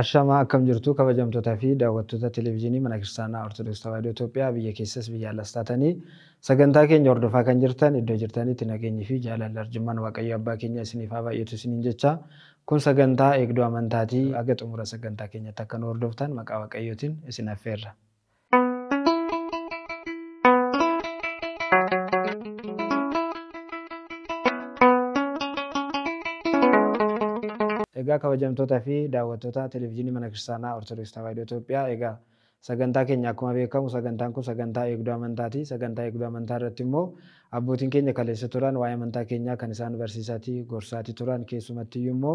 Ashamaa akkam jirtu kabajamtootaa fi daawwattoota televezyiinii mana kiristaanaa Ortodoksii Tawaahidoo Itoophiyaa biyya keessas biyya alas taatanii sagantaa keenya hordofaa kan jirtan iddoo jirtanitti nageenyi fi jaalalli arjummaan Waaqayyo Abbaa keenya isiniif haa baay'atu isiniin jecha. Kun sagantaa eegduu amantaatii haga xumura sagantaa keenyatti akka nu hordoftan maqaa Waaqayyootiin isin affeerra. Egaa kabajamtootaa fi daawwattoota televezyiinii mana kiristaanaa Ortodoksii Tawaahidoo Itoophiyaa egaa sagantaa keenya akkuma beekamu sagantaan kun sagantaa eegduu amantaati. Sagantaa eegduu amantaa irratti immoo abbootiin keenya kaleessa turan waa'ee amantaa keenyaa kan isaan barsiisaatii turan immoo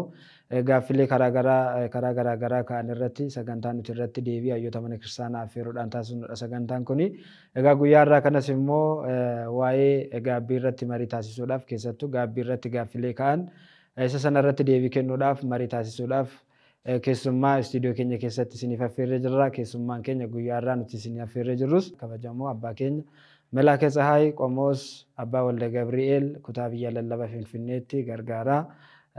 gaaffilee karaa garaa garaa ka'an irratti sagantaa nuti irratti deebii hayyoota mana kiristaanaa affeeruudhaan taasisnudha sagantaan kuni. Egaa guyyaa irraa kanas immoo waa'ee marii taasisuudhaaf ka'an isa sana deebii kennuudhaaf marii taasisuudhaaf eh, keessummaa istiidiyoo keenya keessatti isiniif affeerree jirra keessummaan keenya guyyaarraa nuti isinii affeerree jirrus kabajamoo abbaa keenya Milaa keessa qomoos abbaa walda Gabri'eel kutaa biyya lallaba Finfinneetti gargaaraa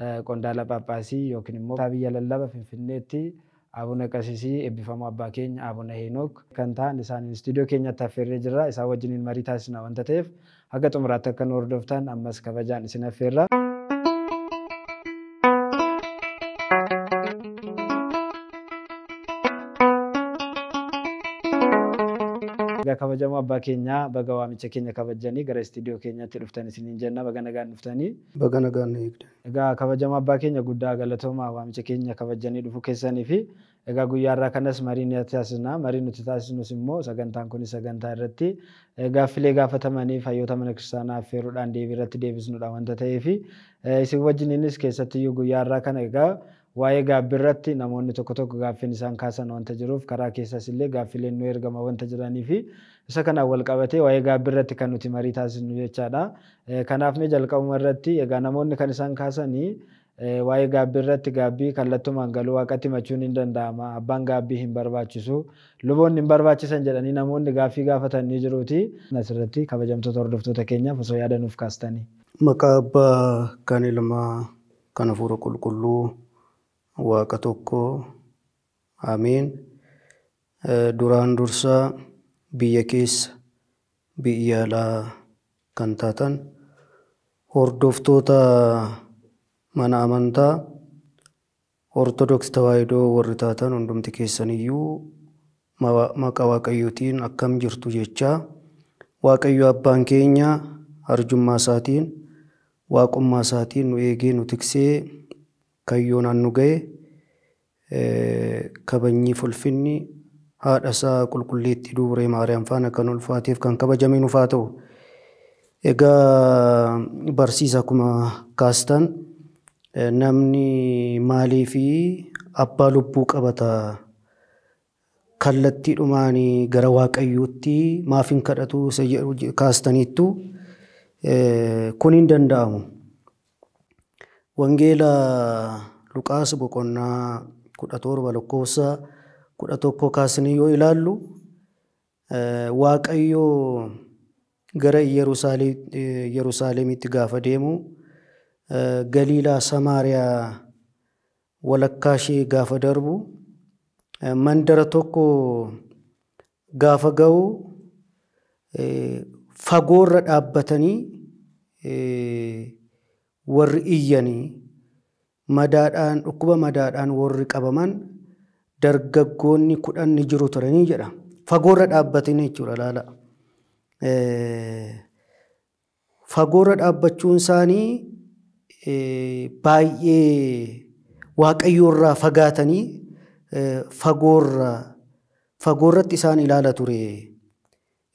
eh, qondaala Phaaphaasii yookiin immoo kutaa Finfinneetti abuna qasisii eebbifamoo abbaa keenya abuna Heenook kan ta'an isaaniin istiidiyoo affeerree jirra isaan wajjiniin marii ta'eef akka xumuraatti akka nu hordoftan ammas kabajaan isin Egaa kabajama abbaa keenyaa baga waamicha keenya kabajanii gara istiidiyoo keenyatti dhuftan isiniin jenna baga nagaan dhuftanii. Baga eegde. Egaa abbaa keenya guddaa galatoomaa waamicha keenya kabajanii dhufuu keessanii fi egaa guyyaarraa kanas marii ni taasisna. Marii nuti taasisnus immoo sagantaan kun sagantaa irratti gaaffilee gaafatamanii fayyoota mana kiristaanaa affeeruudhaan deebii irratti deebisnudha ta'eefi eh, isin wajjininis keessattiyyuu guyyaarraa kana egaa Waa'ee gaabbirratti namoonni tokko tokko gaaffin isaan kaasan wanta jiruuf karaa keessas illee gaaffileen nu ergama wanta jiranii fi isa kanaan wal qabatee waa'ee gaabbirratti kan nuti marii taasisnu jechaadha. Eh, kanaaf mee jalqabuma irratti egaa namoonni kan isaan kaasanii eh, waa'ee gaabbiirratti gaabbii kallattumaan galuu waaqatti himachuun hin danda'ama. Abbaan gaabbii hin barbaachisu. Luboonni hin barbaachisan jedhanii namoonni gaaffii gaafatan ni jiruuti. Asirratti kabajamtoota hordoftoota keenyaaf osoo yaadanuuf kaastanii. Maqaa abbaa kan ilmaa kan hafuura qulqulluu waaqa tokkoo ameen eh, duraan dursaa biyya keessa biyya alaa kan taatan hordoftoota mana amantaa ortodoks tawaayidoo warri taatan hundumti keessaniyyuu maqa waaqayyootiin akkam jirtu jechaa waaqayyo abbaan keenya arjummaa isaatiin waaqummaa isaatiin nu eegee nu tiksee kayyoo naannoo ga'e eh, kabajnii fulfinni haadha isaa qulqulleettii duburee maariyaam faana kan ulfaateef kan kabajame nufaa ta'u. Egaa barsiisa akkuma kaastan eh, namni maalii fi abbaa lubbuu qabata kallattiidhumaan gara waaqayyootti maaf hin kadhatu kaastaniittu eh, kun danda'amu. wangeela Luqaas boqonnaa kudha torba lakkoofsa kudha tokko kaasanii yoo ilaallu eh, waaqayyoo gara eh, Yerusaalemitti gaafa deemu eh, Galiilaa Samaariyaa walakkaa ishee gaafa darbu mandara tokko gaafa ga'u fagoorra dhaabbatanii warri iyyanii madaadhaan dhukkuba madaadhaan warri qabaman dargaggoonni kudhan jiru turanii jedha. Fagoorra dhaabbatin jechuudha laala. Fagoorra dhaabbachuun isaanii baay'ee waaqayyoorraa fagaatanii fagoorratti isaan ilaala ture.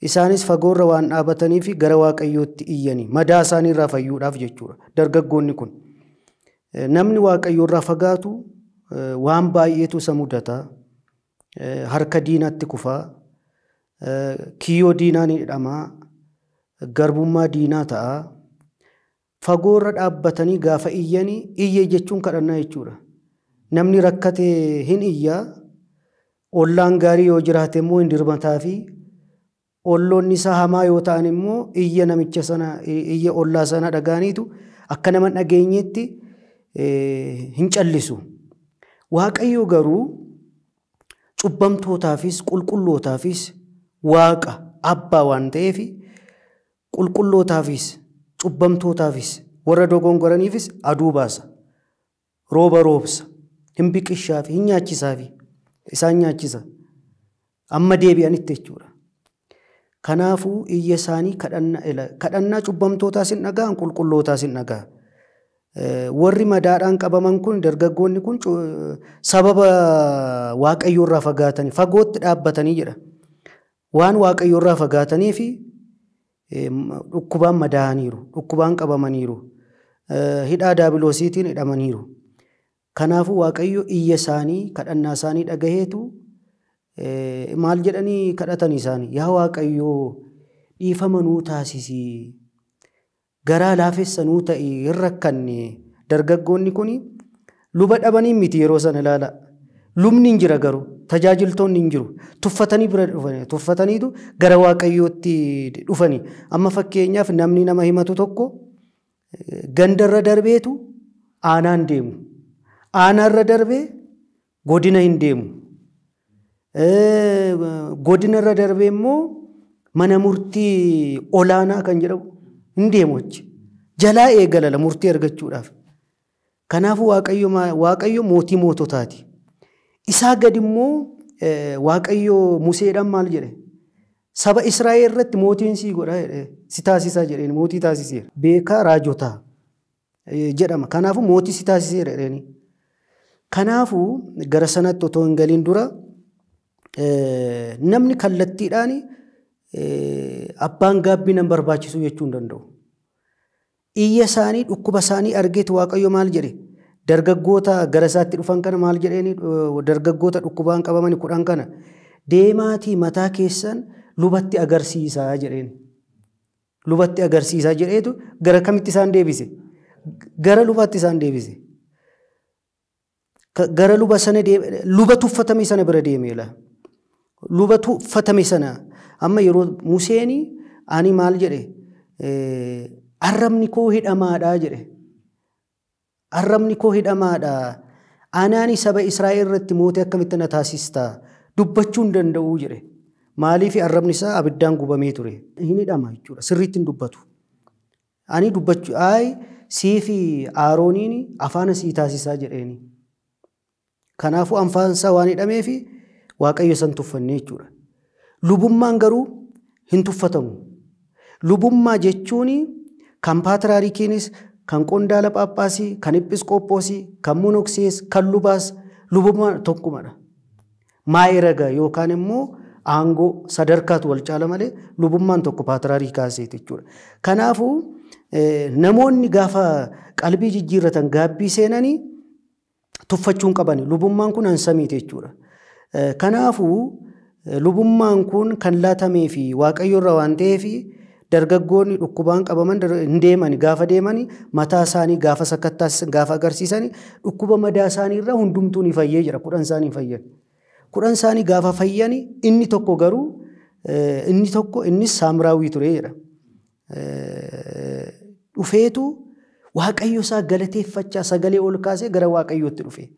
Isaanis fagoorra waan dhaabataniif gara waaqayyootti iyyanii madaa isaaniirraa fayyuudhaaf jechuudha dargaggoonni kun. Eh, namni waaqayyoorraa fagaatu eh, waan baay'eetu isa mudataa eh, harka diinaatti kufaa kiyyoo diinaa ni hidhamaa garbummaa diinaa ta'aa fagoorra dhaabbatanii gaafa iyyanii iyyee jechuun kadhannaa jechuudha. Namni rakkate hin iyyaa ollaan gaarii yoo jiraate immoo hin dirbataa fi olloonni isaa hamaa yoo ta'an immoo iyya namicha ollaa sana dhagaaniitu akka nama dhageenyetti hin callisu. Waaqayyo garuu cubbamtootaafis qulqullootaafis waaqa abbaa waan ta'eef qulqullootaafis cubbamtootaafis warra dogongoraniifis aduu baasa. Rooba roobsa. Hin biqishaafi hin nyaachisaafi. Isaan nyaachisa. Amma deebi'anitti jechuudha. Kanaafuu iyya isaanii kadhannaa cubbamtootaas hin dhaga'an qulqullootaas Warri madaadhaan qabaman kun dargaggoonni kun sababa waaqayyoo irraa fagaatanii fagootti dhaabbatanii jedha. Waan waaqayyoo irraa fagaatanii fi dhukkubaan madaa'aniiru dhukkubaan qabamaniiru hidhaa daabiloosiitiin hidhamaniiru. Kanaafuu waaqayyo iyya isaanii kadhannaa isaanii dhagaheetu Eh, maal jedhanii kadhatan isaan yaa waaqayyoo dhiifama nuu taasisii garaa laafessa nuu ta'e hin dargaggoonni kun luba dhabanii miti yeroo sana ilaala lubni hin jira garuu tajaajiltoonni jiru tuffatanii bira dhufanii tuffataniitu gara waaqayyootti dhufanii amma fakkeenyaaf namni nama himatu tokko eh, gandarra darbeetu aanaan deemu aanaarra darbee godina hin deemu godina irra darbee immoo mana murtii olaanaa kan jedhamu hindeemochi Jalaa eegalala murtii argachuudhaaf. Kanaafuu Waaqayyo mootii moototaati. Isaa gadi immoo Waaqayyo Museedhaan maal jedhe? Saba Israa'el irratti mootiin sii si taasisaa jedheen mootii taasiseera. Beekaa raajotaa jedhama. Kanaafuu mootii si taasiseera jedheen. Kanaafuu gara sanatti otoo hin galiin dura namni kallattiidhaan abbaan gaabbii nan barbaachisu jechuu danda'u. Iyya isaanii dhukkuba isaanii argetu Waaqayyo maal jedhe? Dargaggoota gara isaatti dhufan kana maal jedheenii dargaggoota kudhan kana deemaatii mataa keessan lubatti agarsiisaa jedheen. Lubatti agarsiisaa jedheetu gara kamitti isaan deebise? Gara lubatti isaan deebise. Gara luba sana sana bira deemeela. lubatu uffatame sana amma yeroo Museen ani maal jedhe eh, arrabni koo hidhamaadha jedhe arrabni koo hidhamaadha anaan saba Israa'el irratti mootii akkamitti na taasista dubbachuu hin danda'u jedhe maaliif arrabni isaa abiddaan gubamee ture hin hidhama jechuudha sirriitti hin dubbatu ani dubbachuu ayi sii fi Arooniin afaana sii taasisaa jedheeni kanaafuu anfaansaa waan hidhameefi. waaqayyo san tuffannee jechuudha. Lubummaan garuu hin tuffatamu. Lubummaa jechuuni kan paatraarikiinis, kan qondaala paappaasii, kan episkoopoosii, kan monoksees, kan lubaas lubummaan tokkumadha. Maayiraga yookaan immoo aangoo sadarkaatu wal malee lubummaan tokko paatraarii kaaseeti jechuudha. kanaafu eh, namoonni gaafa qalbii jijjiirratan gaabii seenanii tuffachuun qabani. Lubummaan kun an samiiti jechuudha. Kanaafuu lubummaan kun kan laatamee fi waaqayyoorra waan ta'eef dargaggoonni dhukkubaan qabaman hin gaafa deeman mataa isaanii gaafa sakkattaasisan gaafa agarsiisan dhukkuba madaa isaaniirra hundumtuun ni fayyee jira kudhan isaanii fayyan. gaafa inni tokko garuu eh, inni tokko innis saamraawwii turee jedha. Eh, dhufeetu waaqayyo isaa galateeffachaa sagalee ol kaasee gara waaqayyootti dhufe.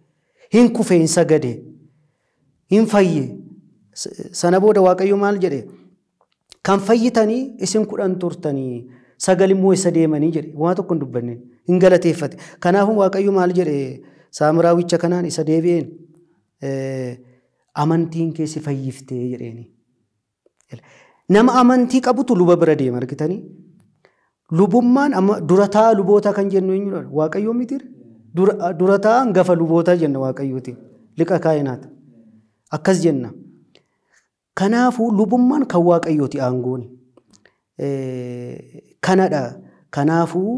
Hin kufee hin hin fayye. Sana booda Waaqayyo maal jedhe? Kan fayyitanii isin kudhan turtanii sagal immoo isa deemanii jedhe waan tokko hin dubbanne hin galateeffate. Kanaafuu Waaqayyo maal jedhe Saamiraawicha kanaan isa deebi'een amantiin keessi fayyiftee jedheeni. Nama amantii qabutu luba bira deema argitanii. Lubummaan durataa luboota kan jennu eenyudha? Waaqayyoo mitiir? Durataa gafa luboota jenna Waaqayyooti. Liqa kaayinaati. Akkas jenna. Kanaafuu lubummaan kan waaqayyooti aangoon. Kanadha. Kanaafuu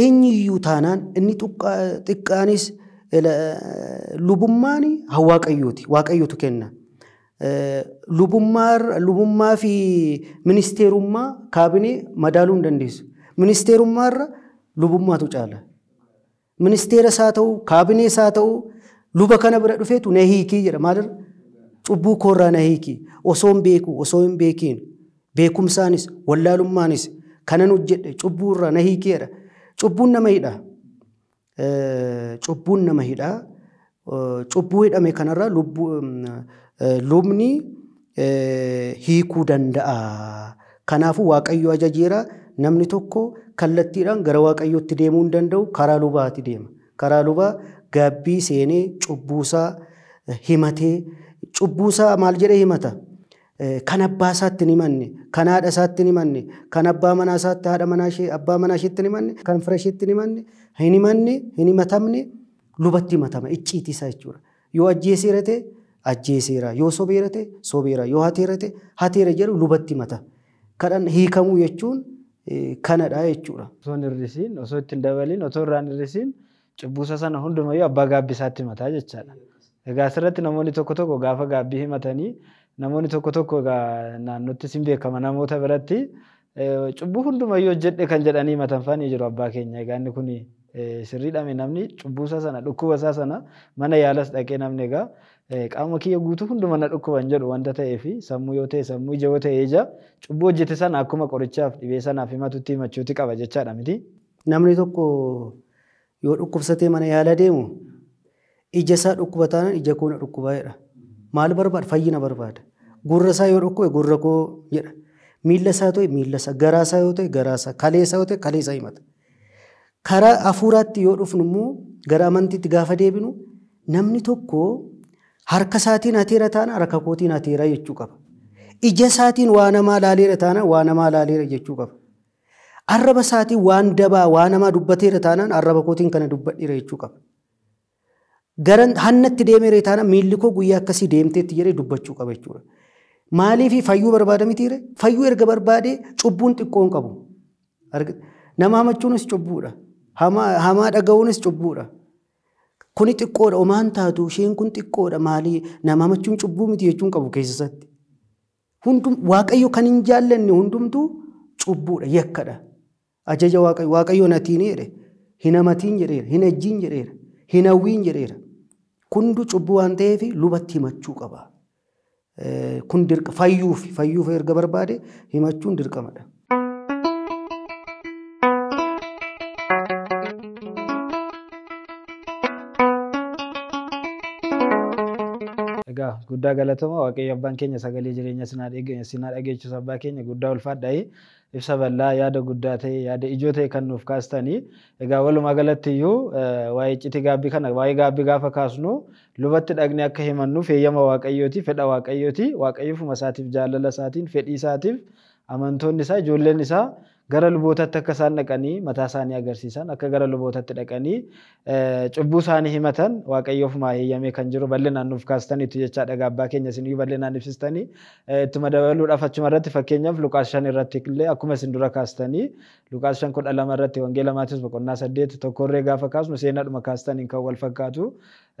eenyiyyuu taanaan inni xiqqaanis lubummaan haa Waaqayyootu kenna. Lubummaa fi ministeerummaa kaabinee madaaluu hin dandeessu. Ministeerummaa irra lubummaatu caala. Ministeeras haa ta'u kaabinee isaa ta'u luba kana bira dhufeetu na hiikii jedha maalirra cubbuu koorraa na hiikii osoo hin beeku osoo hin beekiin beekumsaanis wallalummaanis kanan hojjedhe cubbuurraa na hiikeera cubbuun nama hidha cubbuun nama hidha cubbuu hidhame kanarra lubni hiikuu danda'a kanaafuu waaqayyo ajajeera namni tokko kallattiidhaan gara waaqayyootti deemuu hin danda'u karaa lubaati deema karaa lubaa Gaabbii seenee cubbuusaa eh, himatee cubbuusaa maal jedhee himata. Eh, kan abbaa isaatti hin himanne, kan haadha isaatti hin himanne, kan abbaa manaa isaatti haadha manaa abbaa manaa isheetti hin himanne, kan fira isheetti hin himanne, hin himatamne lubatti himatama. Icciitii isaa jechuudha. Yoo ajjeesee hirate ajjeeseera. Yoo sobee hirate sobeera. Yoo hatee hirate hateera jedhu lubatti himata. Kadhan hiikamuu jechuun eh, kanadha jechuudha. Osoo hin hir'isiin, osoo itti hin dabaliin, osoo irraan hir'isiin cubbusa sana hundumayyuu abbaa gaabbisaatti himataa jechaadha. Egaa asirratti namoonni tokko tokko gaafa gaabbii himatanii namoonni tokko tokko naannootti sin beekama namoota biratti e, cubbuu hundumayyuu hojjedhe kan jedhanii himatan fa'a ni jiru abbaa keenya. Egaa inni kun e, sirriidhame namni cubbuusa sana dhukkuba sana mana yaalas dhaqee namni egaa e, qaama guutuu jedhu wanta sammuu yoo ta'e sammuu ija yoo ta'e ija sana akkuma qorichaaf dhibee sanaaf himatutti himachuuti qaba jechaadha miti. Namni yoo dhukkubsatee mana yaala deemu ija isaa dhukkuba taanaan ija koona dhukkubaa'edha. Maal barbaada? Fayyina barbaada. Gurra isaa yoo dhukkube gurra koo jedha. Miilla isaa ta'e miilla isaa, garaa isaa yoo ta'e garaa isaa, kalee isaa yoo ta'e kalee isaa himata. Karaa hafuuraatti yoo dhufnu immoo gara amantiitti gaafa deebinu namni tokko harka isaatiin hateera taana harka kootiin hateera jechuu qaba. Ija isaatiin waa namaa laaleera taana waa namaa laaleera jechuu qaba. arraba isaatii waan dabaa waa namaa dubbateera taanaan arraba kootiin kana dubbadheera jechuu qaba. Garan hanna itti taanaan miilli guyyaa akkasii deemteetti dubbachuu qaba jechuudha. fayyu barbaada mitiire? erga barbaade cubbuun xiqqoon qabu. Nama hamachuunis cubbuudha. Hamaa dhaga'uunis cubbuudha. Kuni xiqqoodha. Omaan taatu isheen kun xiqqoodha. Maalii nama hamachuun cubbuu miti jechuun qabu keessatti. Waaqayyo kan hin jaallanne hundumtuu cubbuudha. Yakkadha. ajaja waaqayyo waaqayyoon atiin jedhe hin amatiin jedheera hin ajjiin jedheera hin hawwiin jedheera kundu cubbuu waan ta'eef lubatti himachuu qaba kun fayyuuf fayyuuf erga barbaade himachuun dirqamadha. Guddaa galatama waaqayyo abbaan keenya sagalee jireenya sinaa dhageechus abbaa keenya guddaa ulfaadhaa ibsa bal'aa yaada guddaa ta'e yaada ijoo ta'e kan nuuf kaastanii egaa walumaa galatti iyyuu waa'ee citi gaabbii kana waa'ee gaabbii gaafa kaasnu lubatti dhaqnee akka himannu feeyyama waaqayyooti fedha waaqayyooti waaqayyoofuma isaatiif jaalala isaatiin fedhii isaatiif amantoonni isaa ijoolleen isaa gara lubootatti akka isaan dhaqanii mataa isaanii agarsiisan akka gara lubootatti dhaqanii eh, cubbuu isaanii himatan waaqayyoof maa heeyyamee kan jiru bal'inaan nuuf kaastaniitu jecha dhagaabbaa keenya eh, achuma irratti fakkeenyaaf Luqaas shan irratti illee akkuma isin dura kaastanii Luqaas shan kudha lama irratti wangeela maatiis boqonnaa saddeet tokkorree gaafa kaasnu seenaadhuma kaastan kan wal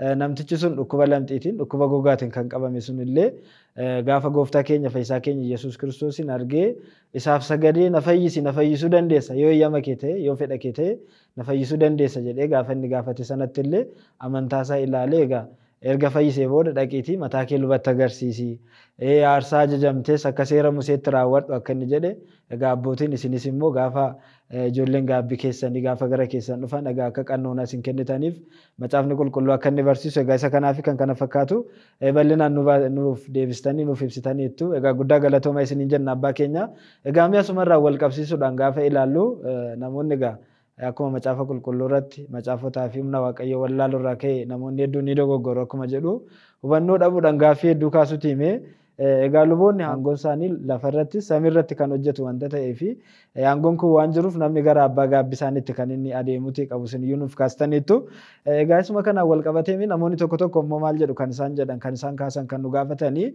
namtichi sun dhukkuba lamxiitiin dhukkuba gogaatiin kan qabame sun illee eh, gaafa gooftaa keenya fayyisaa keenya Yesuus kiristoosiin argee isaaf sagadee na fayyisi na fayyisuu dandeessa yoo eeyyama kee yoo fedha kee ta'e na fayyisuu dandeessa jedhee gaafa inni gaafate sanatti illee amantaasaa ilaalee egaa erga fayyisee booda dhaqiitii mataa kee lubatti agarsiisi. Aarsaa ajajamtees akka seera museetti raawwadhu akka inni jedhe egaa abbootiin isinis immoo gaafa ijoolleen gaabbii keessanii gaafa gara keessan dhufan egaa akka qannoon isin kennitaniif macaafni qulqulluu akka inni barsiisu egaa isa kanaa fi kan kana fakkaatu bal'inaan nuuf deebistanii nuuf ibsitanii ittu egaa guddaa galatooma isiniin jenna abbaa keenya egaa mi'a sumarraa wal qabsiisuudhaan gaafa ilaallu namoonni egaa. akkuma macaafa qulqulluu irratti macaafotaa fi humna waaqayyoo wallaaluu irraa ka'e namoonni hedduun ni dogoggoru akkuma jedhu hubannoo dhabuudhaan gaaffii hedduu himee eh, egaa luboonni aangoon isaanii lafarratti samiirratti kan hojjetu wanta ta'ee fi aangoon eh, kun waan jiruuf namni gara abbaa isaaniitti kan inni adeemuti qabu siniyyuu nuuf eh, egaa kanaan namoonni tokko tokko immoo maal jedhu kan isaan jedhan kan isaan kaasan kan nu gaafatanii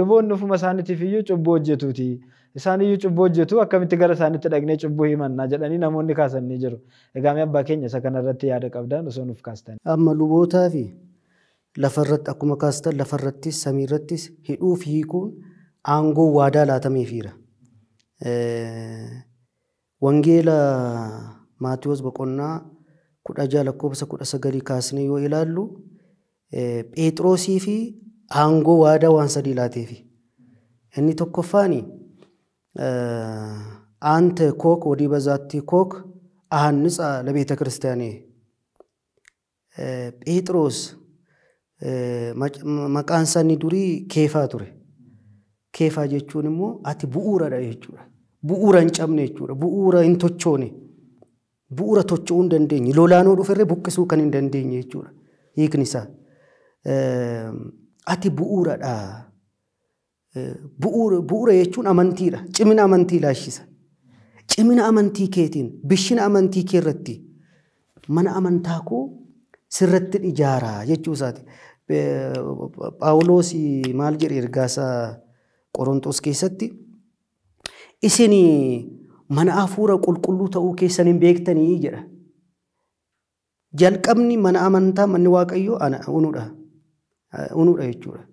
luboonni cubbuu hojjetuuti. Isaan iyyuu cubbuu hojjetu akkamitti gara isaanitti dhaqnee cubbuu himannaa jedhanii namoonni kaasanii jiru. Egaa mee abbaa keenya isa kanarratti yaada qabdaan osoo nuuf kaastan. Amma lubootaa lafarratti akkuma kaastan lafarrattis samiirrattis hidhuuf hiikuun aangoo waadaa laatameefiira. Wangeela Maatiyoos Boqonnaa kudha ja'a lakkoofsa kudha sagalii kaasnee yoo ilaallu Phexroosii fi aangoo waadaa waan sadii laateefi. Inni tokkoffaanii kok, ኮክ ወዲ በዛቲ ኮክ አሃንፃ ለቤተ petros maqaan maqaansaanii durii keefaa ture. Keefaa jechuun immoo ati bu'uuradha jechuudha. Bu'uura hin cabne jechuudha. Bu'uura hin tochoone. Bu'uura tocho'uu hin dandeenye. Lolaanoo dhuferree buqqisuu kan hin dandeenye jechuudha. Hiikni isaa. Ati bu'uuradha. bu'uura jechuun amantiidha. Cimina amantii laashisa. Cimina amantii keetiin, bishina amantii kee irratti mana amantaa koo sirratti ijaaraa jechuu isaati. Phaawulos maal jedhe ergaasaa Qorontos keessatti isin mana hafuura qulqulluu ta'uu keessan hin beektanii jedha. Jalqabni mana amantaa manni Waaqayyoo unuudha jechuudha.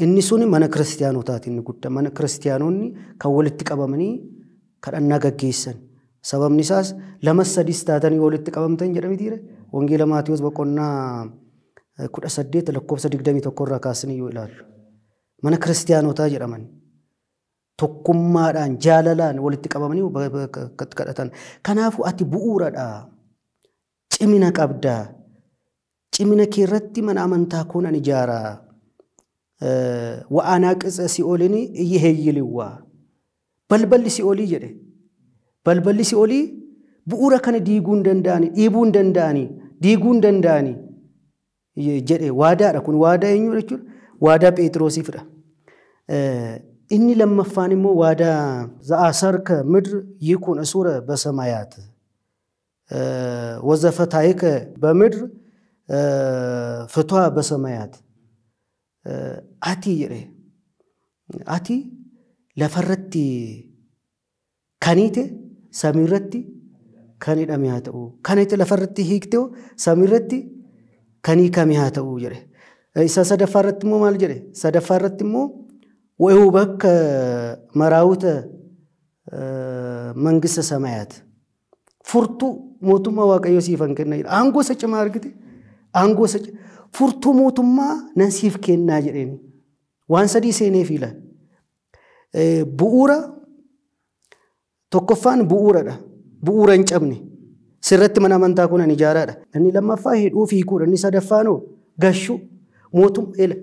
Inni sun mana kiristaanotaati inni guddaa. Mana kiristaanonni kan walitti qabamanii kadhannaa gaggeessan. Sababni isaas lama sadiis taatanii walitti qabamtan jedhamitiire. Wangeela Maatiyoos boqonnaa eh, kudha saddeet lakkoofsa digdamii tokkorraa kaasanii yoo ilaallu. Mana kiristaanotaa jedhaman. Tokkummaadhaan jaalalaan walitti qabamanii kadhatan. Kanaafuu ati bu'uuradha. Cimina qabdaa. Cimina kee irratti mana amantaa koon ani ijaaraa. ወአናቅፀ ሲኦልን እየሄይልዋ balballi si'olii jedhe balballi si'olii bu'uura kana diiguu hin danda'ani dhiibuu hin danda'ani diiguu hin danda'ani jedhe waadaadha kun waadaa eenyuu jechuudha waadaa phexroosiifidha inni lammaffaan immoo waadaa za'asarka midr yikuun asuura basamayaat ወዘፈታይከ በምድር ፍቷ በሰማያት Atii jedhe atii lafarratti kaniite samiirratti kan hidhame haa ta'u kaniite lafarratti hiiktee samiirratti kanii hiikame haa ta'u jedhe. Isa sadaffaa immoo maal jedhe? Sadaffaa immoo wayuu bakka maraawuta mangista samayaat furtuu mootummaa waaqayyoo siifan kenna jedha. Aangoo isa cimaa argite. Aangoo isa furtuu mootummaa nansiif kennaa jedheen. Waan sadii seenee fiila. E, bu'uura tokkoffaan bu'uuradha. Bu'uura hin cabne. Sirratti mana amantaa kun an ijaaraadha. Inni lammaffaa hidhuu fiikuudha. Inni sadaffaanoo gashuu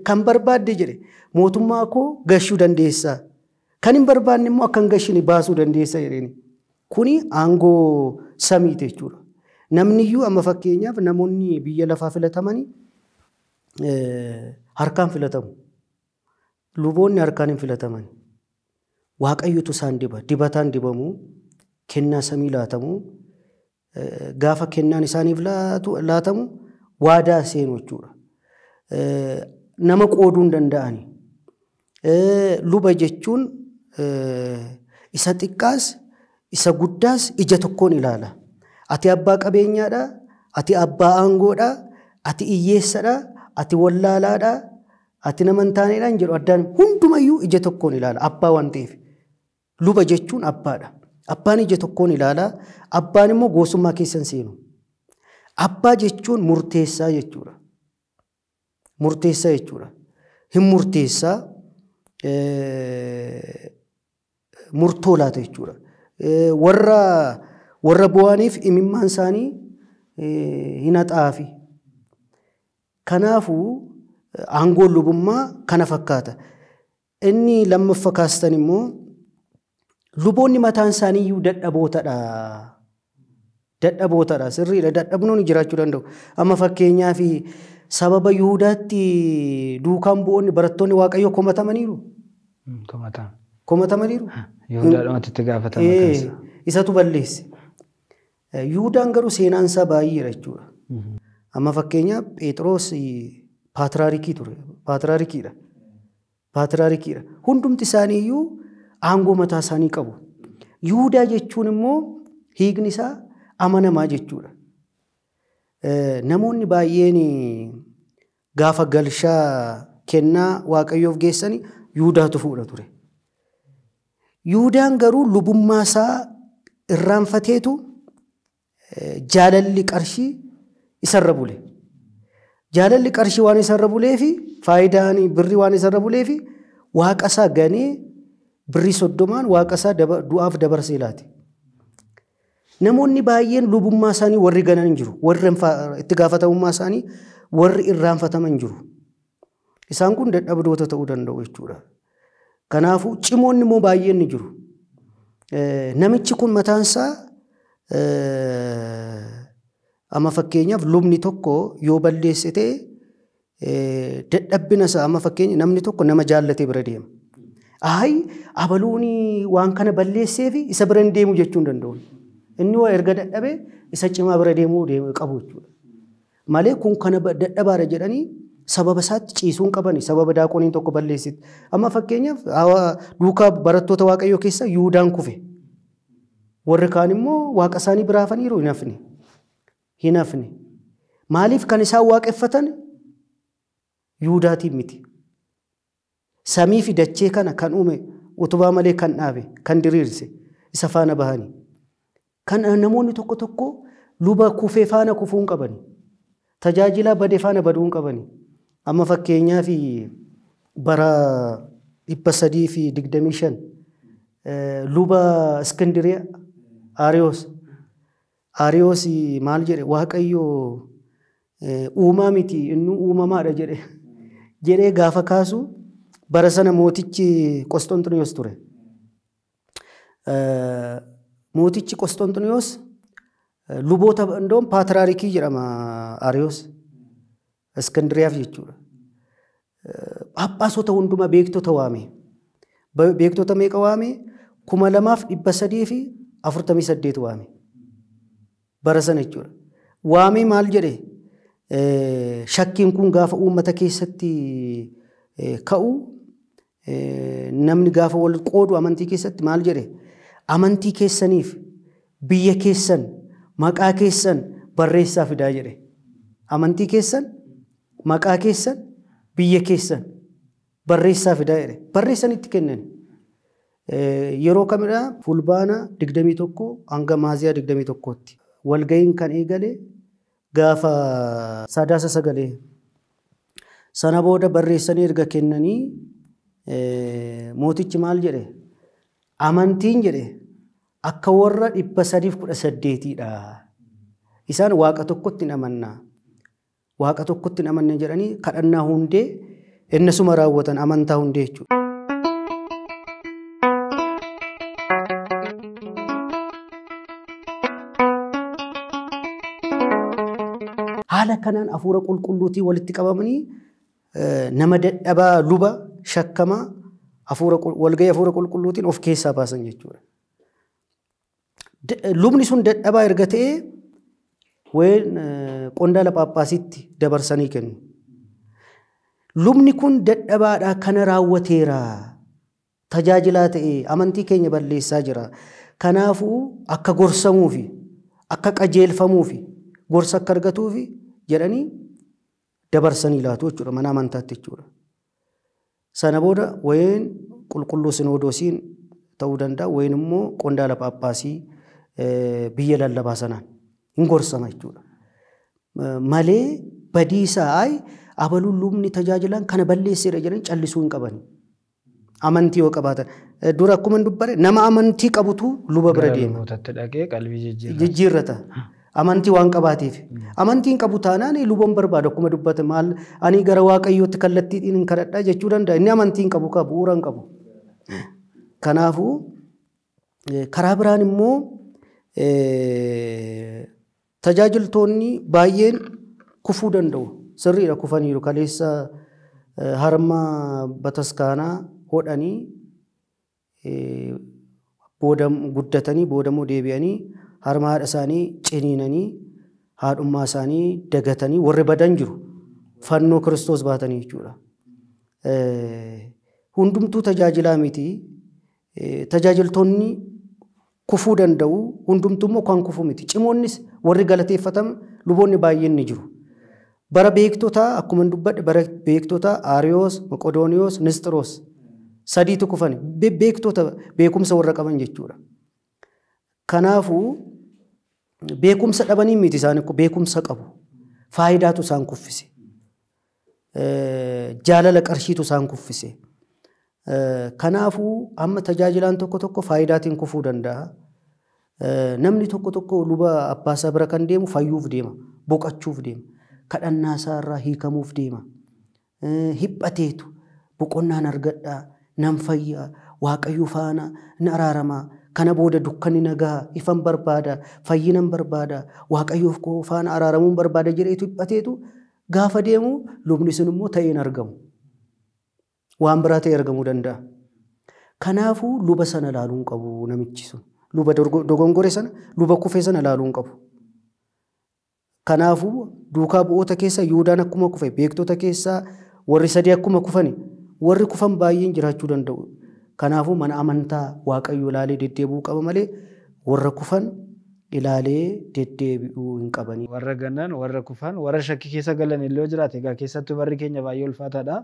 kan barbaadde jedhe mootummaa koo gashuu dandeessaa. Kan hin barbaanne immoo akka hin gashine baasuu dandeessa jedheen. Kuni aangoo samiiti jechuudha. Namniyyuu amma fakkeenyaaf namoonni biyya lafaa filatamanii harkaan filatamu. Luboonni harkaan hin filataman. Waaqayyotu isaan diba. Dibataan dibamuu kennaa samii laatamuu gaafa kennaan isaaniif laatamu waadaa seenu jechuudha. Nama qooduu hin danda'ani. Luba jechuun isa xiqqaas isa guddaas ija tokkoon ilaala. Ati abbaa qabeenyaadhaa, ati abbaa aangoodhaa, ati hiyyeessadhaa. ati wallaalaadhaa ati nama hin taaneedhaan jedhu addaan hundumayyuu ija tokkoon ilaala abbaa waan ta'eef. Luba jechuun abbaadha. Abbaan ija tokkoon ilaalaa abbaan immoo goosummaa keessan hin seenu. Abbaa jechuun murteessaa jechuudha. Murteessaa jechuudha. Hin murteessaa murtoo jechuudha. Warra warra bu'aaniif imimmaan isaanii hin haxaafi. Kanaafuu aangoon lubummaa kana fakkaata. Inni lammaffa kaastan immoo luboonni mataan isaanii iyyuu dadhabootadha. Dadhabootadha sirriidha dadhabnoon jiraachuu danda'u. Amma fakkeenyaaf sababa Yihudaatti duukaan bu'oonni barattoonni Waaqayyoo komatamaniiru. Hmm, komatamaniiru. Hmm. Isatu balleesse. Yihudaan garuu seenaan isaa baay'eedha jechuudha. Hmm. Amma fakkeenyaaf Phexros paatraarikii ture. Hundumti isaanii iyyuu aangoo mataa isaanii qabu. Yihudaa jechuun immoo hiigni isaa amanamaa jechuudha. Namoonni baay'een gaafa galshaa kennaa Waaqayyoof geessanii Yihudaatu fuudha ture. Yuudaan garuu lubummaa isaa irraanfateetu jaalalli qarshii isarra bule. Jaalalli qarshii waan isarra buleefi faayidaan birrii waan isarra buleefi waaqasaa ganee birrii soddomaan waaqasaa du'aaf dabarsee ilaate Namoonni baay'een lubummaa isaanii warri ganan jiru. Warri itti gaafatamummaa isaanii warri irraanfataman jiru. Isaan kun dadhabdoota ta'uu danda'u jechuudha. kanaafu cimoonni immoo baay'een ni jiru. Namichi kun mataan isaa Amma fakkeenyaaf lubni tokko yoo balleesse ta'e isaa amma fakkeenya namni tokko nama jaallatee bira deema. Ayi abaluun waan kana balleessee fi isa bira hin deemu jechuu hin danda'u. Inni waa erga dadhabee isa cimaa bira deemuu qabu jechuudha. Malee kun kana dadhabaara jedhanii sababa isaatti ciisuun qabani sababa daaqoniin tokko balleessitti. Amma fakkeenyaaf duukaa barattoota waaqayyoo keessa yuudaan kufe. Warri kaan immoo waaqa isaanii biraafaniiru hin hinafne Maaliif kan isaan waaqeffatan? Yuudaatiin miti. Samii fi dachee kana kan uume utubaa malee kan dhaabe, kan diriirse isa faana bahanii. Kan namoonni tokko tokko luba kufee faana kufuun kabani qabani. badee bade faana baduun hin ama Amma fakkeenyaa fi bara dhibba sadii fi digdamii shan luba Iskindiriyaa Ariyoos Ariyoos maal jedhe waaqayyoo eh, uumaa miti innuu uumamaadha jedhee gaafa kaasu bara sana mootichi Qosxonxiniyoos ture. Eh, mootichi Qosxonxiniyoos eh, luboota indoon paatraarikii jedhama Ariyoos Iskandiriyaaf jechuudha. Phaaphaasota hundumaa beektota waame. Beektota meeqa waame? kuma lamaaf dhibba sadii fi afurtamii saddeet waame. barasan jechuudha. Waamee maal jedhe eh, shakkiin kun gaafa uummata keessatti eh, ka'uu eh, namni gaafa wal qoodu amantii keessatti maal jede amantii keessaniif biyya keessan maqaa keessan barreessaa fidaa jedhe. Amantii keessan maqaa keessan biyya keessan barreessaa fidaa jedhe. kennan. Yeroo kamidhaa fulbaana 21 hanga maaziyaa 21tti. walga'iin kan eegale gaafa sadaasa sagalee sana booda barreessanii erga kennanii mootichi maal jedhe amantiin jedhe akka warra dhibba sadiif kudha saddeetiidha. Isaan waaqa tokkotti hin amanna. Waaqa tokkotti hin amanne jedhanii kadhannaa hundee suma raawwatan amantaa hundee jechuudha. haala kanaan hafuura qulqulluutii walitti qabamanii nama dadhabaa luba shakkama hafuura walga'ii hafuura qulqulluutiin of keessaa baasan jechuudha. Lubni sun dadhabaa erga ta'ee ween qondaala paappaasitti dabarsanii kennu. Lubni kun dadhabaadhaa kana raawwateera tajaajilaa ta'ee amantii keenya balleessaa jira. Kanaafuu akka gorsamuufi akka qajeelfamuufi gorsa akka argatuufi jedhanii dabarsanii laatu jechuudha mana amantaatti jechuudha. Sana booda wayiin qulqulluu sinoodosiin ta'uu danda'a wayiin immoo qondaala paappaasii biyya lallabaa sanaan hin gorsama jechuudha. Malee badiisaa ay abaluun lubni tajaajilan kana balleesseera jedhan callisuu hin Amantii yoo qabaatan dura akkuma dubbare nama amantii qabutu luba bira deema. Jijjiirrata. amantii waan qabaatiif. Amantiin qabu taanan luboon barbaadu akkuma dubbate maal ani gara waaqayyootti kallattiidhaan hin kadhadhaa jechuu danda'a. Inni amantiin qabu bu'uura hin qabu. Kanaafuu karaa biraan immoo tajaajiltoonni baay'een kufuu danda'u. Sirriidha kufaniiru kaleessa harma bataskaanaa hodhanii boodam guddatanii boodamuu deebi'anii harmaadha isaanii ciniinanii haadhummaa isaanii dagatanii warri badan jiru fannoo kiristoos baatanii jechuudha. Hundumtuu tajaajilaa miti. Tajaajiltoonni kufuu danda'u hundumtuu immoo kan kufuu miti. Cimoonnis warri galateeffataman luboonni baay'een ni jiru. Bara beektotaa akkuma dubbadhe bara beektotaa Aariyoos, Maqodooniyoos, Nistiroos sadiitu kufan beektoota beekumsa warra qaban jechuudha. beekumsa dhabanii miti isaan beekumsa qabu. Faayidaatu isaan kuffise. Eh, jaalala qarshiitu isaan kuffise. Eh, kanaafuu amma tajaajilaan tokko tokko faayidaatiin kufuu danda'a. Eh, namni tokko tokko luba abbaasaa bira kan deemu fayyuuf deema. Boqachuuf deema. Kadhannaasaa irraa hiikamuuf deema. Hiphateetu boqonnaan argadhaa. naan fayyaa. Waaqayyo faana na araaramaa. Kana booda dukkanni nagaa ifan barbaada, fayyinan barbaada, waaqayyoof qofaan araaramuun barbaada jedheetu hiphateetu gaafa deemu lubni sun immoo ta'een argamu. Waan biraa ta'e argamuu danda'a. kanaafu luba sana ilaaluu hin qabu namichi Luba dogongore sana, luba kufee sana ilaaluu qabu. Kanaafuu duukaa bu'oota keessa Yihuudaan akkuma kufee beektota keessaa warri sadii akkuma kufani warri kufan baay'een jiraachuu danda'u. Kanaafuu mana amantaa waaqayyo ilaalee deddeebi'uu qaba malee warra kufan ilaalee deddeebi'uu hin wara Warra gannan, warra kufan, warra shakkii keessa galan illee jiraate. Egaa keessattuu barri keenya baay'ee ulfaataadha.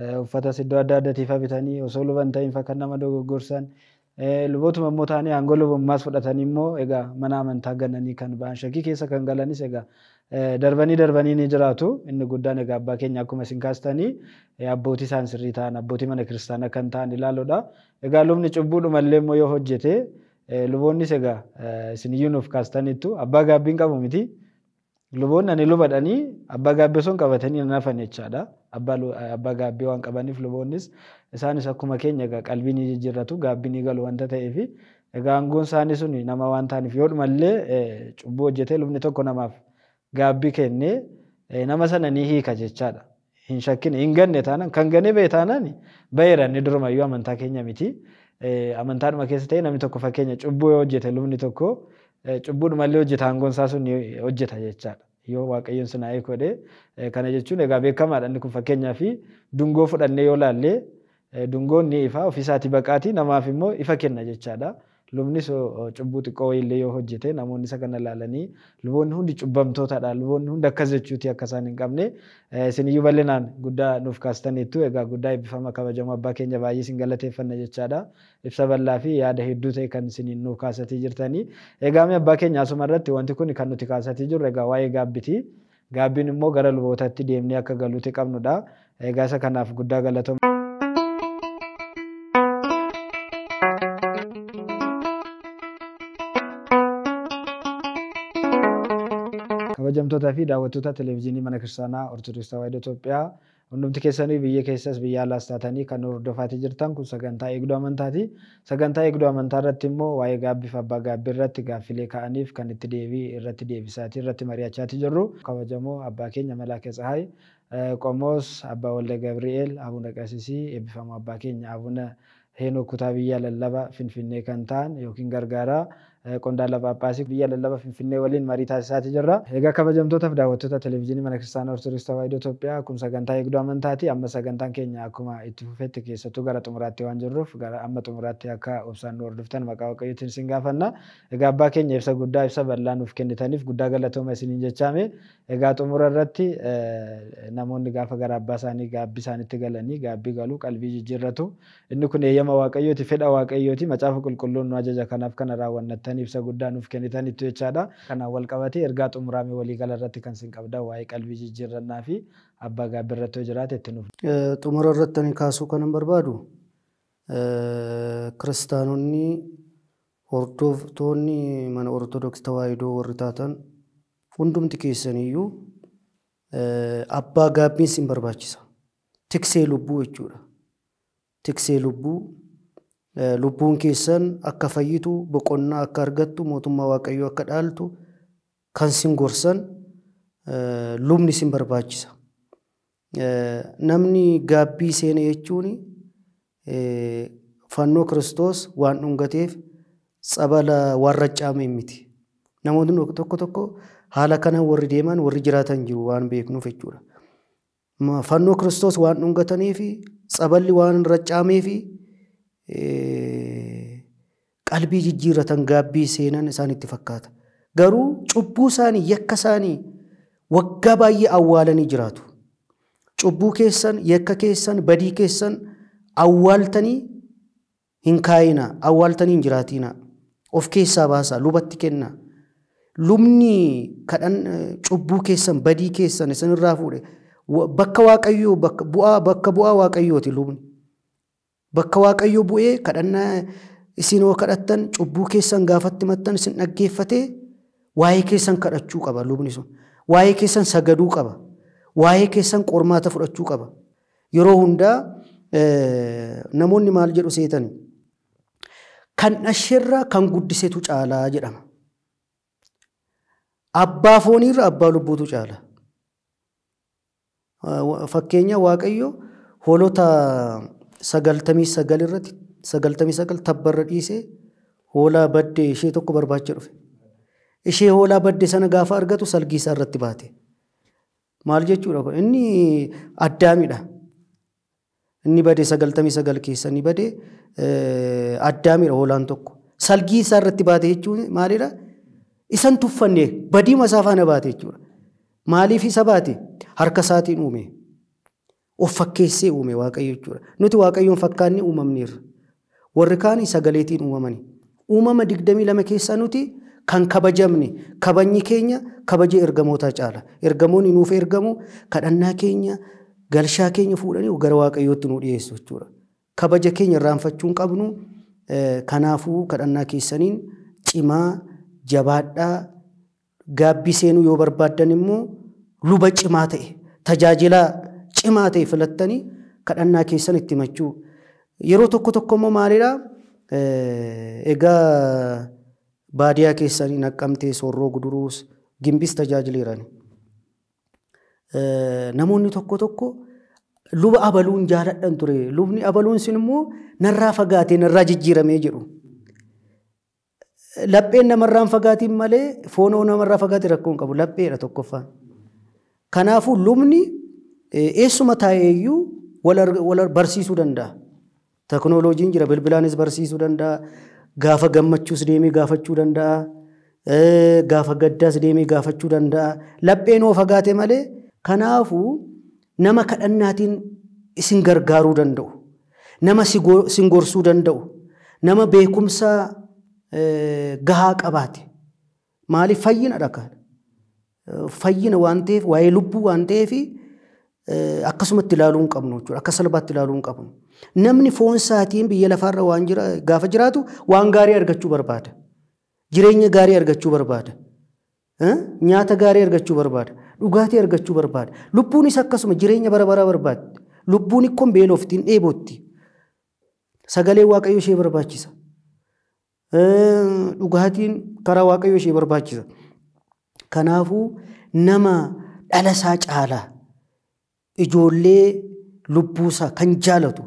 Eh, Uffatas iddoo adda addaatiif bitanii osoo luban ta'in kan nama dogoggorsan. Eh, lubootuma immoo taanee aangoo lubummaas fudhatanii immoo egaa mana amantaa gannanii kan ba'an shakkii keessa kan galanis egaa Eh, darbanii darbanii ni jiraatu. Inni guddaan egaa abbaa keenya akkuma isin kaastanii eh, abbootii isaan sirrii ta'an abbootii mana kiristaanaa kan ta'an ilaaluudha. Egaa lubni cubbuudhumallee immoo yoo hojjete eh, luboonnis egaa isin iyyuu nuuf kaastaniittu abbaa gaabbiin qabu miti. Luboonni ani lubadhanii abbaa sun qabatanii Abbaa waan qabaniif luboonnis isaanis akkuma keenya ni jijjiirratu galu wanta egaa aangoon isaanii sun nama waan ta'aniif yoo dhumallee lubni tokko namaaf gaabbii kennee eh, nama sana ni hiika jechaadha. Hin shakkine hin ganne taanaan kan ganee ba'e taanaan ba'eera inni durumaayyuu amantaa keenya miti. Eh, keessa ta'e namni tokko fakkeenya cubbuu yoo hojjete lubni tokko eh, cubbuudhumallee hojjeta isaa sun hojjeta jechaadha. Yoo waaqayyoon kana jechuun egaa beekamaadha inni kun fakkeenyaa dungoo fudhannee yoo laallee dungoon ni ifa ofiisaatii namaaf immoo ifa kenna jechaadha. Lubnis cubbuu xiqqoo wayiillee yoo hojjete namoonni isa kana ilaalanii luboonni hundi cubbamtootadha. Luboonni hundi akkas jechuuti akka isaan hin qabne. Eh, Isiniyyuu bal'inaan guddaa nuuf kaastaniittu egaa guddaa eebbifama kabajamu abbaa keenya baay'ee galateeffanna jechaadha. Ibsa bal'aa fi yaada hedduu ta'e kan isin nuuf kaasatii jirtanii. Egaa abbaa keenya asuma irratti wanti kun kan nuti kaasatii jirru waa'ee gaabbiti. Gaabbiin immoo gara lubootatti deemnee akka galuuti qabnudha. Egaa isa kanaaf guddaa galatoomaa. Kabajamtootaa fi daawwattoota Televezyiinii Mana Kiristaanaa Ortodoksii Tawaahidoo Itoophiyaa hundumti keessanii biyya keessas biyya alaas taatanii kan hordofaatii jirtan kun sagantaa eegduu amantaati. Sagantaa eegduu amantaa irratti immoo waa'ee gaabbii fi abbaa gaabbii irratti gaaffilee ka'aniif kan itti deebii irratti deebisaatii irratti mari'achaatii jirru kabajamoo abbaa keenya Malaaka Tsahaay Qomoos Abbaa Walda Gabri'eel Abuna Qasisii eebbifamoo abbaa keenya Abuna Heenok kutaa biyya lallabaa Finfinnee kan ta'an yookiin gargaaraa ቆንዳላ ጳጳሲ ብያ ለለባ ፊንፊኔ ወሊን መሪ ታሲሳት ጅራ ሄጋ ከበጀምቶ ተፍዳወቶታ ቴሌቪዥን መነ ክርስቲያን ኦርቶዶክስ ተዋሕዶ ኢትዮጵያ ኩም ሰገንታ ይግዱ አመንታቲ አመ ኬኛ አኩመ ኢቲ ፉፌት ኬሰቱ ጋራ ጥሙራቴ ዋን አመ ጥሙራቴ አካ ኦብሳን ወርዱፍተን መቃወቀዩትን ሲንጋፈና ሄጋ አባ ኬኛ ኤብሰ ጉዳ ኤብሰ በላን ውፍ ኬንተኒፍ ጉዳ ገለቶ መሲን እንጀቻሜ ሄጋ ጥሙረ ነሞን ጋፈ ጋራ አባሳኒ ጋቢ ሳኒት ገለኒ ጋቢ ገሉ ቀልቢ ጅጅረቱ እንኩን የየመ ዋቀዮቲ ፌዳ ቁልቁሉን ኗጀጀ ከናፍ ከነራ ወነተን keessan ibsa guddaa nuuf kennitanitu jechaadha. Kana qabate ergaa walii waliigala irratti kan sin qabda qalbii jijjiirrannaa fi abbaa gaabbii irratti jiraate itti nuuf. Eh, xumura irratti ani kaasuu kanan barbaadu eh, kiristaanonni hordoftoonni mana ortodoksii tawaahidoo warri taatan hundumti keessaniyyuu eh, abbaa gaabbiin sin barbaachisa. Tiksee lubbuu jechuudha. Tiksee lubbuu lubbuun keessan akka fayyitu boqonnaa akka argattu mootummaa waaqayyoo akka dhaaltu kan sin gorsan eh, lubni sin barbaachisa. Eh, namni gaabbii seene jechuun eh, fannoo kiristoos waan dhungateef tsabala waan raccaameen miti. Namoonni tokko tokko haala kanaan warri deeman warri jiraatan jiru waan beeknuuf jechuudha. Fannoo kiristoos waan dhungatanii fi tsaballi waan raccaameefi qalbii jijjiratan gaabbii seenan isaan itti fakkaata. Garuu cubbuu isaanii yakka isaanii waggaa baay'ee awwaalanii jiraatu. Cubbuu keessan yakka keesan badii keessan awwaaltanii hin kaayina awwaaltanii hin jiraatina of keessaa baasa lubatti kenna. Lubni kadhan eh, cubbuu keessan badii keessan isinirraa fuudhe bakka waaqayyoo bakka bu'aa waaqayyooti lubni. Bakka waaqayyo bu'ee kadhannaa isinoo yoo kadhattan cubbuu keessan gaafatti himattan isin dhaggeeffate waa'ee keessan kadhachuu qaba lubni Waa'ee keessan sagaduu qaba. Waa'ee keessan qormaata fudhachuu qaba. Yeroo hundaa namoonni maal jedhu seetanii kan dhasheerraa kan guddisetu caalaa jedhama. Abbaa fooniirraa abbaa lubbuutu caala. Fakkeenya Waaqayyo hoolota sagaltamii sagal irratti sagaltamii sagal tabbarra dhiisee hoolaa baddee ishee tokko barbaachee dhufe. Ishee hoolaa badde sana gaafa argatu isaa irratti baate. Maal jechuudha kun inni addaamidha. Inni badee sagaltamii sagal keessa badee badee addaamidha hoolaan tokko. isaa irratti baate jechuun maalidha? Isan tuffanne badiima isaa faana baate jechuudha. Maaliif isa baate? Harka isaatiin uume. of fakkeessee uume waaqayyo jechuudha. Nuti waaqayyoon fakkaanne uumamneerra. Warri kaan sagaleetiin uumamani. Uumama digdamii lama keessaa nuti kan kabajamne kabajni keenya kabaja ergamootaa caala. Ergamoonni nuuf ergamu kadhannaa keenya galshaa keenya fuudhanii gara waaqayyootti nu dhiyeessu jechuudha. Kabaja keenya irraanfachuu hin qabnu. Eh, kanaafuu kadhannaa keessaniin cimaa, jabaadhaa, seenuu yoo barbaaddan immoo luba cimaa ta'e tajaajilaa cimaa ta'e filattanii kadhannaa keessan itti himachuu. Yeroo tokko tokko immoo maalidhaa? Egaa baadiyaa keessanii naqqamtee soorroo guduruus gimbis tajaajileerani. Namoonni tokko tokko luba abaluun jaaladhan ture. Lubni abaluun sun immoo narraa fagaatee narraa jijjiiramee jedhu. Lapheen namarraan fagaatiin malee foonoo namarraa fagaate rakkoo qabu. Lapheedha tokkoffaan. lubni eessuma taa'eeyyuu wal barsiisuu danda'a. teknolojiin jira bilbilaanis barsiisuu danda'a. Gaafa gammachuus deemee gaafachuu danda'a. Gaafa gaddaas deemee gaafachuu danda'a. Lapheen fagaate malee kanaafuu nama kadhannaatiin isin gargaaruu danda'u. Nama sin gorsuu danda'u. Nama beekumsa gahaa qabaate. Maaliif fayyina dhakaadha. Fayyina waan ta'eef waa'ee lubbuu waan ta'eefi akkasumatti ilaaluu hin qabnu jechuudha. Akka salphaatti ilaaluu hin qabnu. Namni foon isaatiin biyya lafaarra waan jira gaafa jiraatu waan gaarii argachuu barbaada. Jireenya gaarii argachuu barbaada. Nyaata gaarii argachuu barbaada. Dhugaatii argachuu barbaada. Lubbuunis akkasuma jireenya bara baraa barbaaddi. Lubbuun ikkoon beeloof ittiin dheebootti. Sagalee Waaqayyoo ishee barbaachisa. Dhugaatiin karaa Waaqayyoo barbaachisa. Kanaafuu nama dhala isaa caalaa. ijoollee lubbuusaa kan jaalatu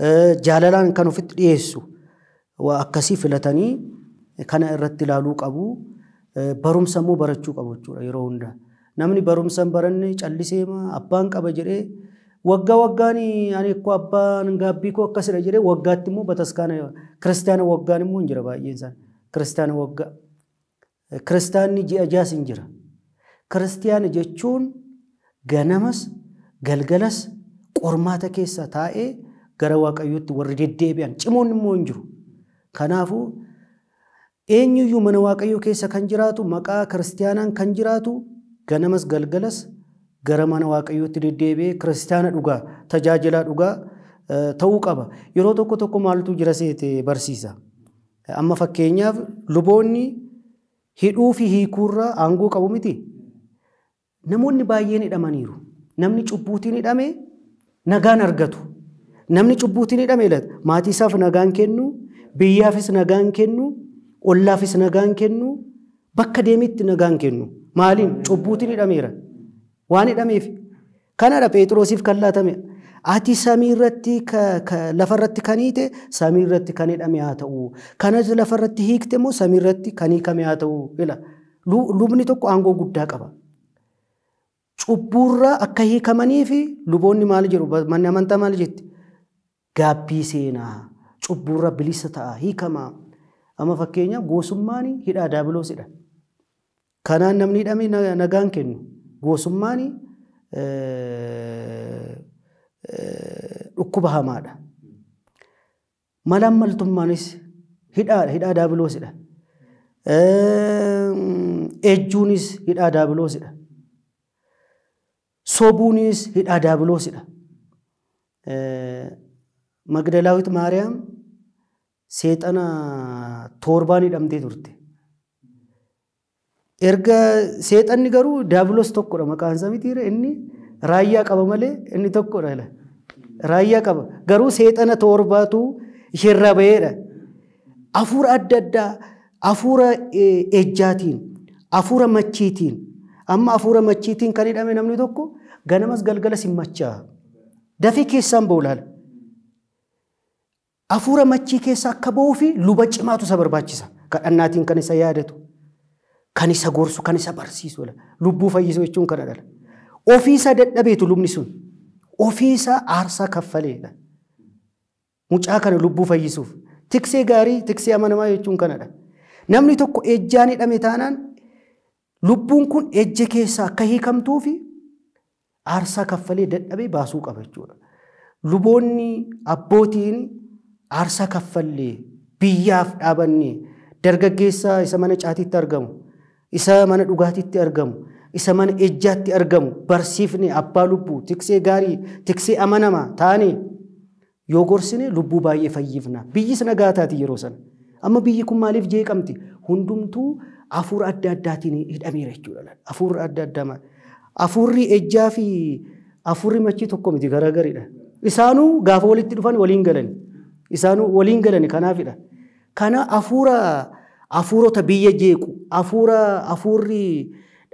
e, jaalalaan kan ofitti dhiyeessu waa akkasii filatanii kana irratti ilaaluu qabu. E, barumsa immoo barachuu qabu jechuudha yeroo hundaa. Namni barumsa hin baranne calliseema abbaan qaba jedhee waggaa waggaan ani koo abbaan gaabbii koo dha jedhee waggaatti immoo bataskaana kiristaana waggaan immoo hin jira baay'een isaan kiristaana waggaa. Kiristaanni ji'a jaas hin jira. Kiristaana jechuun ganamas galgalas qormaata keessa taa'ee gara waaqayyootti warri deddeebi'an cimoonni immoo hin jiru. Kanaafuu eenyuyyuu mana waaqayyo keessa kan jiraatu maqaa kiristaanaan kan jiraatu ganamas galgalas gara mana waaqayyootti deddeebi'ee kiristaana dhugaa tajaajilaa dhugaa e, ta'uu qaba. Yeroo tokko tokko maaltu jira seete barsiisa. Amma fakkeenyaaf luboonni hidhuu fi hiikuurraa aangoo qabu miti. Namoonni baay'een hidhamaniiru. namni cubbuutiin hidhame nagaan argatu. Namni cubbuutiin hidhame laata maatii isaaf nagaan kennu, biyyaafis nagaan kennu, ollaafis nagaan kennu, bakka deemitti nagaan kennu. Maalin cubbuutiin hidhameera. Waan hidhameef kanadha Phexrosiif kan laatame. Ati samiirratti lafarratti kan hiite samiirratti kan hidhame haa ta'u. Kanas lafarratti hiikte immoo samiirratti kan hiikame haa ta'u. Lubni tokko aangoo guddaa qaba. cubbuurraa akka hiikamanii fi luboonni maal jedhu manni amantaa maal jetti gaabbii seenaa cubbuurra bilisa ta'a hiikamaa ama fakkeenya goosummaan hidhaa daabiloosidha. Kanaan namni hidhame nagaan kennu goosummaan dhukkuba hamaadha. Malaan maltummaanis hidhaadha hidhaa daabiloosidha. Mm, ejjuunis hidhaa daabiloosidha. sobuunis hidhaa daabiloosidha. Magdalaawit Maariyaam seexana torbaan hidhamtee turte. Erga seexanni garuu daabiloos tokkodha maqaan isaa inni raayyaa qaba malee inni tokkodha. Raayyaa qaba garuu seexana torbaatu isheerraa baheedha. Hafuura adda addaa hafuura ejjaatiin hafuura machiitiin amma afuura machiitiin kan hidhame namni tokko ganamas galgala simmacha'a. Dafii keessaan ba'u laala. Afuura machii keessa akka ba'uu fi luba cimaatu isa barbaachisa. Kadhannaatiin kan isa yaadatu, kan isa gorsu, kan isa barsiisu. Lubbuu fayyisu jechuun kana dhala. Ofii isaa dadhabeetu lubni sun. Ofii isaa aarsaa kaffaleedha. Mucaa kana lubbuu fayyisuuf. Tiksee gaarii, tiksee amanamaa jechuun kanadha. Namni tokko ejjaan hidhame taanaan lubbuun kun ejja keessa akka hiikamtuufi aarsaa kaffalee dadhabee baasuu qaba jechuudha. Luboonni abbootiin aarsaa kaffallee biyyaaf dhaabannee dargaggeessaa isa mana caatiitti argamu, isa mana dhugaatiitti argamu, isa mana ejjaatti argamu barsiifne abbaa lubbuu tiksee gaarii tiksee amanamaa taane yoo gorsine lubbuu baay'ee fayyifna. Biyyi nagaa gaataati yeroo sana. Amma biyyi kun maaliif jee Hundumtuu hafuura adda addaatiin hidhameera jechuudha. Hafuurri adda addaa hafuurri ejjaa fi hafuurri machii tokko miti garaagaridha. Isaanuu gaafa walitti dhufan waliin galani. Isaanuu waliin galani kanaafidha. Kana hafuura hafuurota biyya jeequ hafuura hafuurri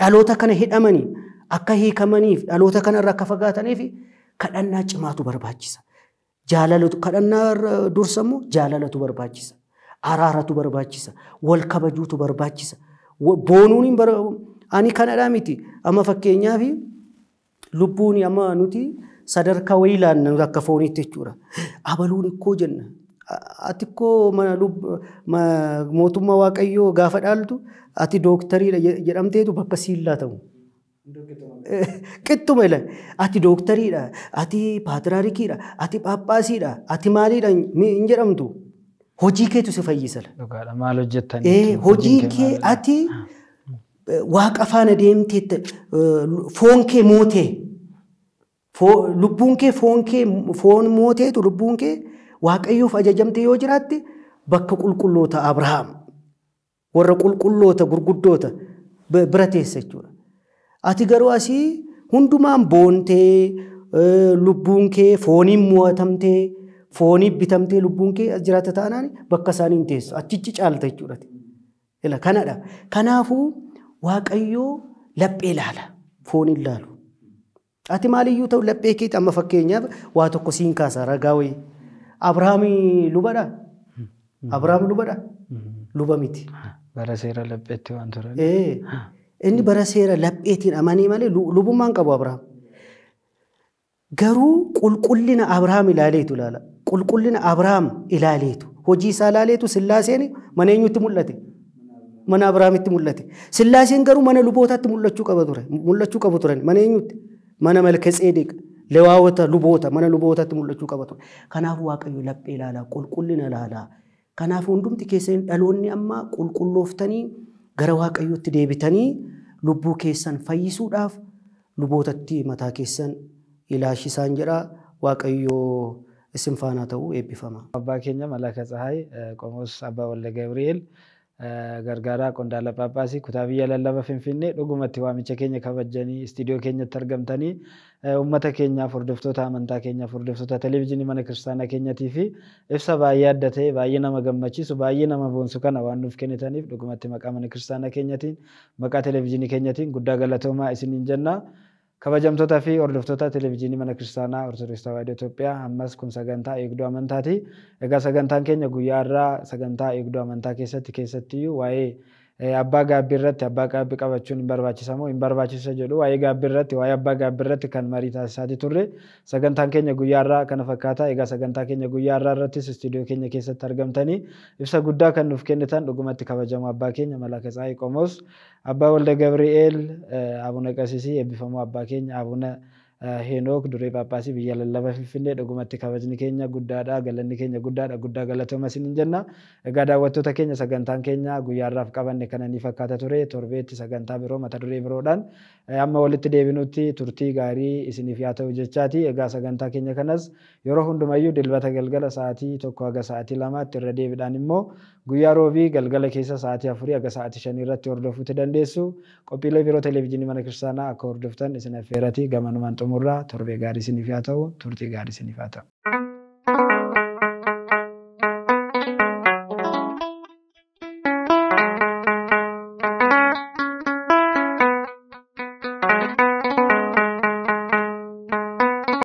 dhaloota kana hidhamanii akka hiikamaniif dhaloota kanarraa akka fagaataniif kadhannaa cimaatu barbaachisa. Jaalala kadhannaa dursa immoo jaalalatu barbaachisa. Araaratu barbaachisa. Wal kabajuutu barbaachisa. Boonuun hin ani kanadhaa miti. Amma fakkeenyaaf lubbuun amma nuti sadarkaa wayii ilaannu akka fooniitti jechuudha. Abaluun ikkoo jenna. Ati koo mana mootummaa Waaqayyoo gaafa dhaaltu ati dooktariidha jedhamteetu bakka siin laatamu. Qixxuma ila ati dooktariidha, ati paatirarikiidha, ati phaaphaasiidha, ati maaliidha hin jedhamtu. hojii keetu si fayyisa. Dhugaadha Hojiin kee ati waaqa faana deemtee foon kee mootee lubbuun kee foon kee foon mooteetu lubbuun kee waaqayyoof ajajamte yoo jiraatte bakka qulqulloota Abrahaam warra qulqulloota gurguddoota bira jechuudha. Ati garuu asii hundumaan boontee lubbuun kee fooniin mo'atamtee. fooniif bitamtee lubbuun kee as jiraata taanaan bakka isaanii hin teessu. Achichi caalta jechuudha. Kanadha. Kanaafuu Waaqayyoo laphee ilaala. Foon hin laalu. Ati maaliyyuu ta'u laphee keetti amma fakkeenyaaf waa tokko siin kaasa ragaa wayii. Abirahaamii lubadhaa? Abirahaam lubadhaa? Luba hmm. hmm. Bara seera lapheetti waan Inni bara seera lapheetiin amanee malee lubummaan qabu Abraham. Garuu qulqullina Abirahaam ilaaleetu ilaala. qulqullina Abrahaam ilaaleetu hojii isaa ilaaleetu sillaaseen mana eenyutti mul'ate? Mana Abrahaamitti mul'ate. Sillaaseen garuu mana lubootaatti mul'achuu qaba ture. Mul'achuu qabu turan. Mana eenyutti? Mana Malkaseedeq. Lewaawota luboota mana lubootaatti mul'achuu qaba ture. Kanaaf Waaqayyo laphee ilaalaa qulqullina ilaalaa. Kanaaf hundumti keessan dhaloonni amma qulqullooftanii gara Waaqayyootti deebitanii lubbuu keessan fayyisuudhaaf lubootatti mataa keessan ilaashisaan jiraa Waaqayyoo. እሱም ፋና ተው ኤቢፈማ አባ ኬኛ መላከ ፀሐይ ቆሞስ አባ ወልደ ገብርኤል ገርጋራ ቆንዳለ ጳጳሲ ኩታብያ ለለበ ፊንፊኔ ዱጉመቲ ዋሚቸ ኬኘ ከበጀኒ ስቱዲዮ ኬኘ ተርገምተኒ ኡመተ ኬኛ ሆርዶፍቶታ አመንታ ኬኛ ሆርዶፍቶታ ቴሌቪዥን መነ ክርስቲያና ኬኛ ኬኛቲፊ ኢብሳ ባየ አደተ ባየ ነመ ገመቺሱ ባየ ነመ ቦንሱ ከነ ዋን ኑፍ ኬኒተኒፍ ዱጉመቲ መቃ መነ ክርስቲያና ኬኛቲን መቃ ቴሌቪዥኒ ኬኛቲን ጉዳ ገለቶማ ኢሲኒን ጀና kabajamtotaa fi hordoftoota televezyiinii mana kiristaanaa Ortodoksii Tawaahidoo Itoophiyaa ammas kun sagantaa eegduu amantaati. Egaa sagantaan keenya guyyaa irraa sagantaa eegduu amantaa keessatti keessattiyyuu waa'ee Eh, abbaa gaabbii irratti abbaa gaabbii qabachuun hin barbaachisa moo hin barbaachisa jedhu waa'ee gaabbii irratti abbaa gaabbii kan marii taasisaati turre sagantaan keenya guyyaarraa kana fakkaata egaa sagantaa keenya guyyaarraa irrattis istiidiyoo keenya keessatti argamtanii ibsa guddaa kan nuuf kennitan dhugumatti kabajamu abbaa keenya malaka tsaa'ii qomos abbaa walda gabri'eel eh, abuna qasisii eebbifamoo abbaa keenya abuna Henook durii Phaaphaasii biyya lallabaa Finfinnee dhugumatti kabajni keenya guddaadha. Galanni keenya guddaadha. Guddaa galatooma isin hin jenna. Egaa daawwattoota keenya sagantaan keenya guyyaarraaf qabanne kana ni fakkaata ture. Torbeetti sagantaa biroo mata duree biroodhaan amma walitti deebinutti turtii gaarii isiniif yaa ta'u jechaati. Egaa sagantaa keenya kanas yeroo hundumayyuu dilbata galgala sa'aatii tokko haga sa'aatii lamaatti irra deebiidhaan immoo guyyaa roobii galgala keessa sa'aatii afurii aga sa'aatii shanii irratti hordofuu dandeessu qophiilee biroo televezyiinii mana kiristaanaa akka hordoftan isin affeeratii gamanumaan xumurraa torbee gaarii isiniif haa ta'u turtii gaarii isiniif haa ta'u.